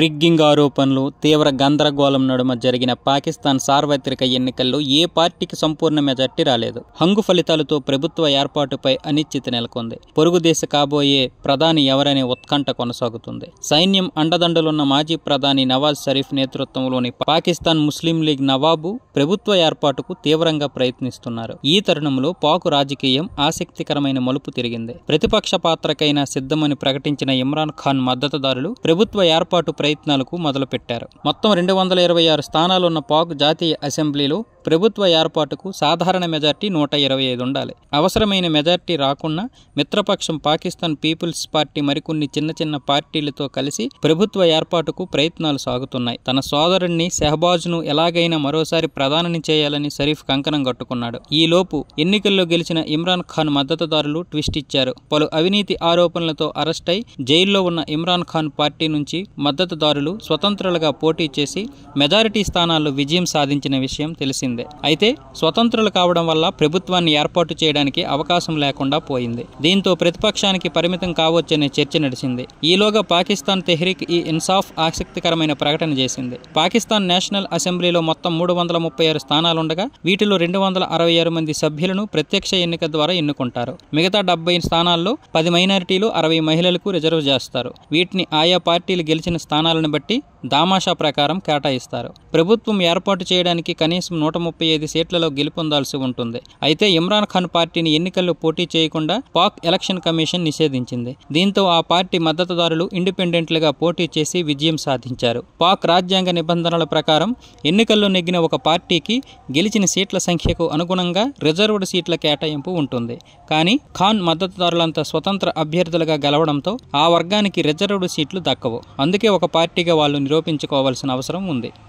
rigging ఆరోపణలు తీవ్ర గందరగోళం నడుమ జరిగిన పాకిస్తాన్ సార్వత్రిక ఎన్నికల్లో ఏ పార్టీకి సంపూర్ణ మెజార్టీ రాలేదు హంగు ఫలితాలతో ప్రభుత్వ ఏర్పాటుపై అనిశ్చిత నెలకొంది పొరుగుదేశ కాబోయే ప్రధాని ఎవరనే ఉత్కంఠ కొనసాగుతుంది సైన్యం అండదండలున్న మాజీ ప్రధాని నవాజ్ షరీఫ్ నేతృత్వంలోని పాకిస్తాన్ ముస్లిం లీగ్ నవాబు ప్రభుత్వ ఏర్పాటుకు తీవ్రంగా ప్రయత్నిస్తున్నారు ఈ తరుణంలో పాకు రాజకీయం ఆసక్తికరమైన మలుపు తిరిగింది ప్రతిపక్ష పాత్రకైనా సిద్ధమని ప్రకటించిన ఇమ్రాన్ ఖాన్ మద్దతుదారులు ప్రభుత్వ ఏర్పాటు ప్రయత్నాలకు మొదలుపెట్టారు మొత్తం రెండు వందల ఇరవై ఆరు స్థానాలున్న పాక్ జాతీయ అసెంబ్లీలో ప్రభుత్వ ఏర్పాటుకు సాధారణ మెజార్టీ నూట ఇరవై ఐదు ఉండాలి అవసరమైన మెజార్టీ రాకున్నా మిత్రపక్షం పాకిస్తాన్ పీపుల్స్ పార్టీ మరికొన్ని చిన్న చిన్న పార్టీలతో కలిసి ప్రభుత్వ ఏర్పాటుకు ప్రయత్నాలు సాగుతున్నాయి తన సోదరుణ్ణి షెహబాజ్ను ఎలాగైనా మరోసారి ప్రధానిని చేయాలని షరీఫ్ కంకణం కట్టుకున్నాడు ఈలోపు ఎన్నికల్లో గెలిచిన ఇమ్రాన్ ఖాన్ మద్దతుదారులు ట్విస్ట్ ఇచ్చారు పలు అవినీతి ఆరోపణలతో అరెస్ట్ అయి జైల్లో ఉన్న ఇమ్రాన్ ఖాన్ పార్టీ నుంచి మద్దతుదారులు స్వతంత్రులుగా పోటీ చేసి మెజారిటీ స్థానాల్లో విజయం సాధించిన విషయం తెలిసింది జరిగింది అయితే స్వతంత్రులు కావడం వల్ల ప్రభుత్వాన్ని ఏర్పాటు చేయడానికి అవకాశం లేకుండా పోయింది దీంతో ప్రతిపక్షానికి పరిమితం కావచ్చనే చర్చ నడిచింది ఈలోగా పాకిస్తాన్ తెహ్రీక్ ఈ ఇన్సాఫ్ ఆసక్తికరమైన ప్రకటన చేసింది పాకిస్తాన్ నేషనల్ అసెంబ్లీలో మొత్తం మూడు వందల ముప్పై ఆరు స్థానాలుండగా వీటిలో రెండు వందల అరవై ఆరు మంది సభ్యులను ప్రత్యక్ష ఎన్నిక ద్వారా ఎన్నుకుంటారు మిగతా డెబ్బై స్థానాల్లో పది మైనారిటీలు అరవై మహిళలకు రిజర్వ్ చేస్తారు వీటిని ఆయా పార్టీలు గెలిచిన స్థానాలను బట్టి దామాషా ప్రకారం కేటాయిస్తారు ప్రభుత్వం ఏర్పాటు చేయడానికి కనీసం నూట ముప్పై ఐదు సీట్లలో గెలుపొందాల్సి ఉంటుంది అయితే ఇమ్రాన్ ఖాన్ పార్టీని ఎన్నికల్లో పోటీ చేయకుండా పాక్ ఎలక్షన్ కమిషన్ నిషేధించింది దీంతో ఆ పార్టీ మద్దతుదారులు ఇండిపెండెంట్లుగా పోటీ చేసి విజయం సాధించారు పాక్ రాజ్యాంగ నిబంధనల ప్రకారం ఎన్నికల్లో నెగ్గిన ఒక పార్టీకి గెలిచిన సీట్ల సంఖ్యకు అనుగుణంగా రిజర్వ్డ్ సీట్ల కేటాయింపు ఉంటుంది కానీ ఖాన్ మద్దతుదారులంతా స్వతంత్ర అభ్యర్థులుగా గెలవడంతో ఆ వర్గానికి రిజర్వ్డ్ సీట్లు దక్కవు అందుకే ఒక పార్టీగా వాళ్ళు నిరూపించుకోవాల్సిన అవసరం ఉంది